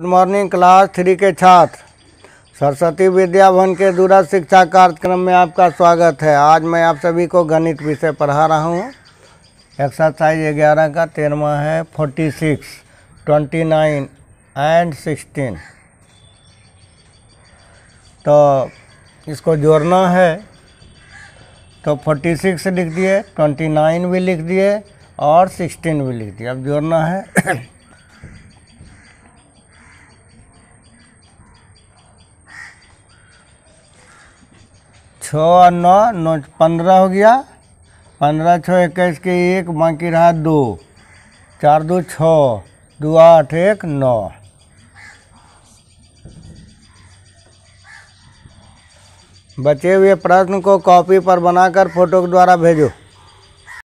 good morning class three के छात्र सरस्वती विद्या भवन के दूरस्थ शिक्षा कार्यक्रम में आपका स्वागत है आज मैं आप सभी को गणित विषय पढ़ा रहा हूँ एक्सरसाइज ग्यारह का तेरहवा है forty six twenty nine and sixteen तो इसको जोड़ना है तो फोर्टी सिक्स लिख दिए ट्वेंटी नाइन भी लिख दिए और सिक्सटीन भी लिख दिए अब जोड़ना है छः और नौ नौ पंद्रह हो गया पंद्रह छः इक्कीस के एक बाकी रहा दो चार दो छः दो आठ एक नौ बचे हुए प्रश्न को कॉपी पर बनाकर फोटो के द्वारा भेजो